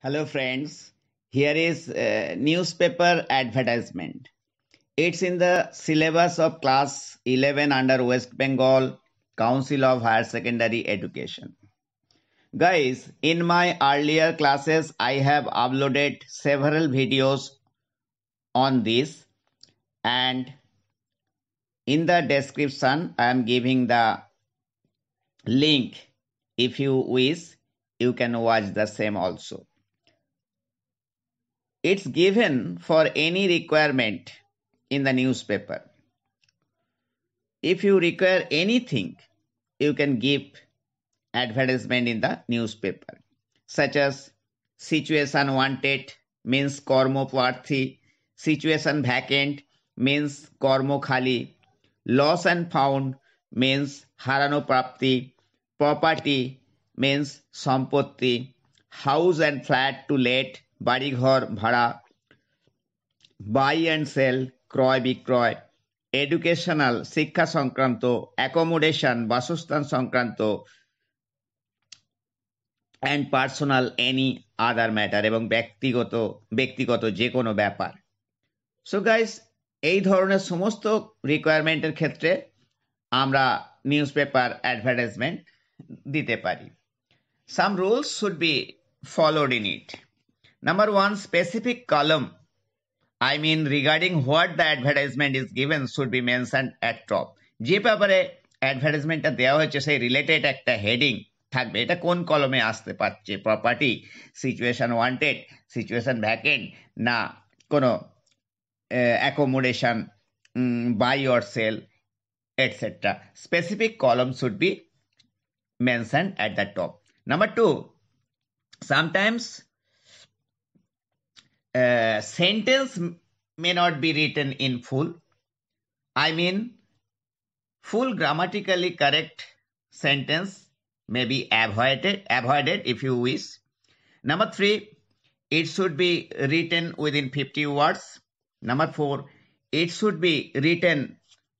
Hello friends, here is uh, newspaper advertisement. It's in the syllabus of class 11 under West Bengal Council of Higher Secondary Education. Guys, in my earlier classes, I have uploaded several videos on this and in the description, I am giving the link. If you wish, you can watch the same also it's given for any requirement in the newspaper. If you require anything, you can give advertisement in the newspaper, such as situation wanted means kormo prarthi, situation vacant means kormo khali, "loss and found means harano prapti, property means sampatti, house and flat to let বাড়িঘর ভাড়া by and sell ক্রয় বিক্রয় educational শিক্ষা সংক্রান্ত accommodation বাসস্থান সংক্রান্ত and personal any other matter এবং ব্যক্তিগত ব্যক্তিগত যে কোনো ব্যাপার সো গাইস এই ধরনের সমস্ত রিকোয়ারমেন্টের ক্ষেত্রে আমরা নিউজ পেপার অ্যাডভার্টাইজমেন্ট দিতে পারি some rules should be followed in it Number one, specific column. I mean regarding what the advertisement is given should be mentioned at top. যে ব্যাপারে অ্যাডভার্টাইজমেন্টটা দেওয়া হয়েছে সেই রিলেটেড একটা হেডিং থাকবে এটা কোন কলমে আসতে পারছে property situation wanted situation vacant না কোনো accommodation buy or sell etcetera specific column should be mentioned at the top. Number two, sometimes uh, sentence may not be written in full. I mean, full grammatically correct sentence may be avoided, avoided if you wish. Number three, it should be written within 50 words. Number four, it should be written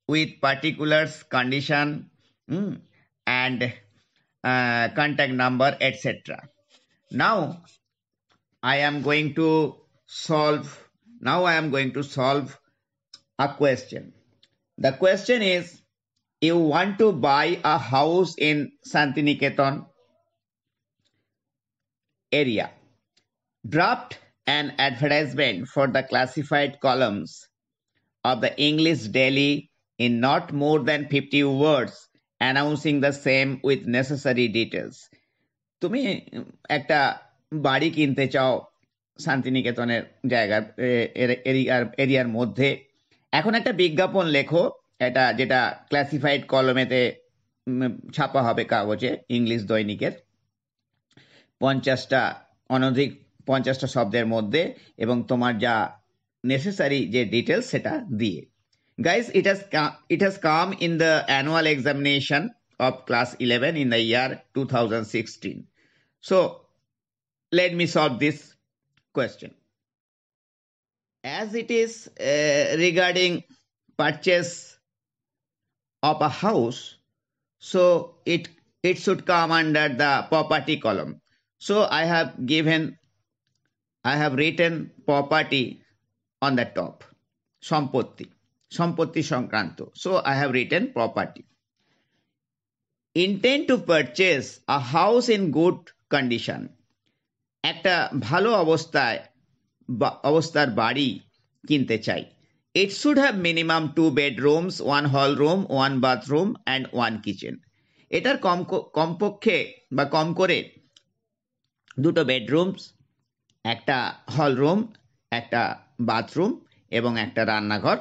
with particulars, condition, hmm, and uh, contact number, etc. Now, I am going to solve. Now I am going to solve a question. The question is, you want to buy a house in Santiniketan area. Draft an advertisement for the classified columns of the English daily in not more than 50 words announcing the same with necessary details তুমি একটা বাড়ি কিনতে চাও শান্তিনিকেতনের জায়গার এরিয়ার এরিয়ার মধ্যে এখন একটা বিজ্ঞাপন লেখো এটা যেটা ক্লাসিফাইড কলমেতে ছাপা হবে কাগজে ইংলিশ দৈনিকের পঞ্চাশটা অনধিক পঞ্চাশটা শব্দের মধ্যে এবং তোমার যা নেসেসারি যে ডিটেলস সেটা দিয়ে guys it has it has come in the annual examination of class eleven in the year two thousand sixteen so let me solve this question. As it is uh, regarding purchase of a house, so it it should come under the property column. So I have given, I have written property on the top, Sampatti, Sampatti Shankranto. So I have written property. Intend to purchase a house in good condition একটা ভালো অবস্থায় অবস্থার বাড়ি কিনতে চাই it should have minimum two bedrooms one hall room one bathroom and one kitchen এটার কম কমপক্ষে বা কম করে দুটো বেডরুমস একটা হল রুম একটা বাথরুম এবং একটা রান্নাঘর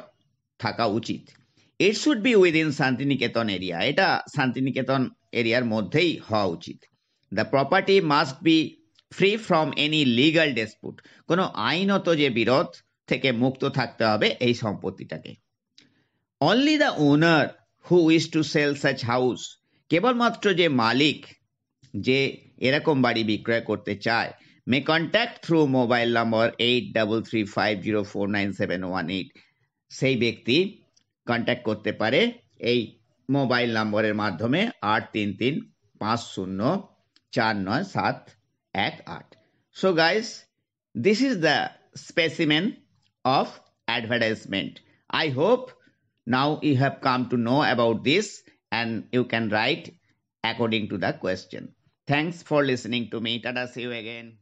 থাকা উচিত it should be within Shantiniketan area এটা শান্তিনিকেতন এরিয়ার মধ্যেই হওয়া উচিত the property must be free from any legal dispute কোনো আইনত যে বিরোধ থেকে মুক্ত থাকতে হবে এই সম্পত্তিটাকে only the owner who is to sell such house কেবলমাত্র যে মালিক যে এরকম বাড়ি বিক্রয় করতে চায় may contact through mobile number eight double three five zero four nine seven one eight সেই ব্যক্তি কন্ট্যাক্ট করতে পারে এই মোবাইল নম্বরের মাধ্যমে আট তিন তিন পাঁচ শূন্য চার নয় সাত at art. So guys, this is the specimen of advertisement. I hope now you have come to know about this and you can write according to the question. Thanks for listening to me. Tada! see you again.